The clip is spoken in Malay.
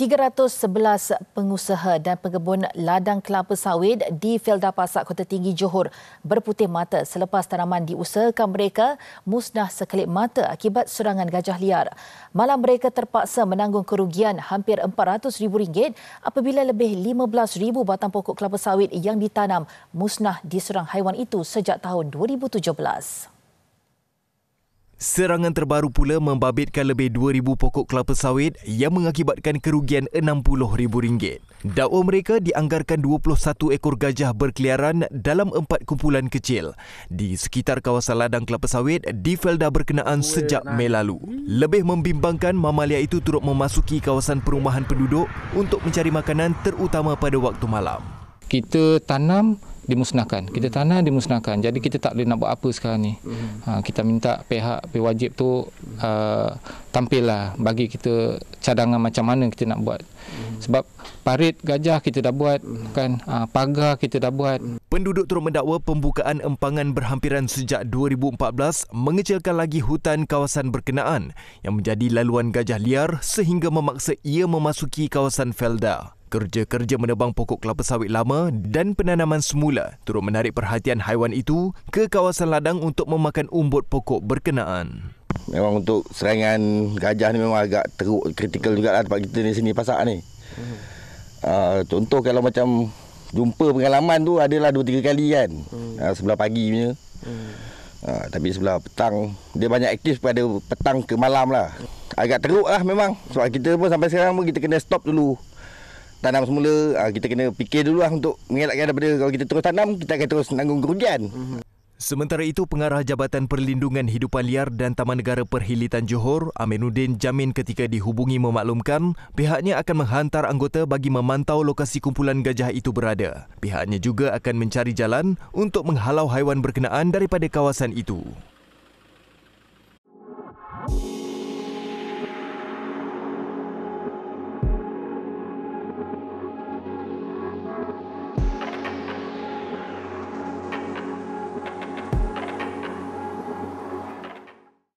311 pengusaha dan pengebun ladang kelapa sawit di Felda Pasak Kota Tinggi Johor berputih mata selepas tanaman diusahakan mereka musnah sekelip mata akibat serangan gajah liar. Malam mereka terpaksa menanggung kerugian hampir RM400,000 apabila lebih 15,000 batang pokok kelapa sawit yang ditanam musnah diserang haiwan itu sejak tahun 2017. Serangan terbaru pula membabitkan lebih 2,000 pokok kelapa sawit yang mengakibatkan kerugian RM60,000. Dakwa mereka dianggarkan 21 ekor gajah berkeliaran dalam empat kumpulan kecil di sekitar kawasan ladang kelapa sawit di Felda berkenaan sejak Mei lalu. Lebih membimbangkan, mamalia itu turut memasuki kawasan perumahan penduduk untuk mencari makanan terutama pada waktu malam. Kita tanam dimusnahkan. Kita hmm. tanah dimusnahkan. Jadi kita tak boleh nak buat apa sekarang ni. Hmm. Ha, kita minta pihak pewajib tu hmm. uh, lah bagi kita cadangan macam mana kita nak buat. Sebab parit gajah kita dah buat, kan? Ha, pagar kita dah buat. Penduduk turut mendakwa pembukaan empangan berhampiran sejak 2014 mengecilkan lagi hutan kawasan berkenaan yang menjadi laluan gajah liar sehingga memaksa ia memasuki kawasan Felda kerja-kerja menebang pokok kelapa sawit lama dan penanaman semula turut menarik perhatian haiwan itu ke kawasan ladang untuk memakan umbut pokok berkenaan. Memang untuk serangan gajah ni memang agak teruk, kritikal juga lah tempat kita di sini pasak ni. Uh, contoh kalau macam jumpa pengalaman tu adalah 2-3 kali kan, hmm. uh, sebelah pagi punya. Hmm. Uh, tapi sebelah petang, dia banyak aktif pada petang ke malam lah. Agak teruk lah memang. Sebab kita pun sampai sekarang pun kita kena stop dulu tanam semula uh, kita kena fikir dulu lah untuk mengelakkan daripada kalau kita terus tanam kita akan terus menanggung kerugian. Mm-hmm. Sementara itu, pengarah Jabatan Perlindungan Hidupan Liar dan Taman Negara Perhilitan Johor, Aminuddin Jamin ketika dihubungi memaklumkan pihaknya akan menghantar anggota bagi memantau lokasi kumpulan gajah itu berada. Pihaknya juga akan mencari jalan untuk menghalau haiwan berkenaan daripada kawasan itu.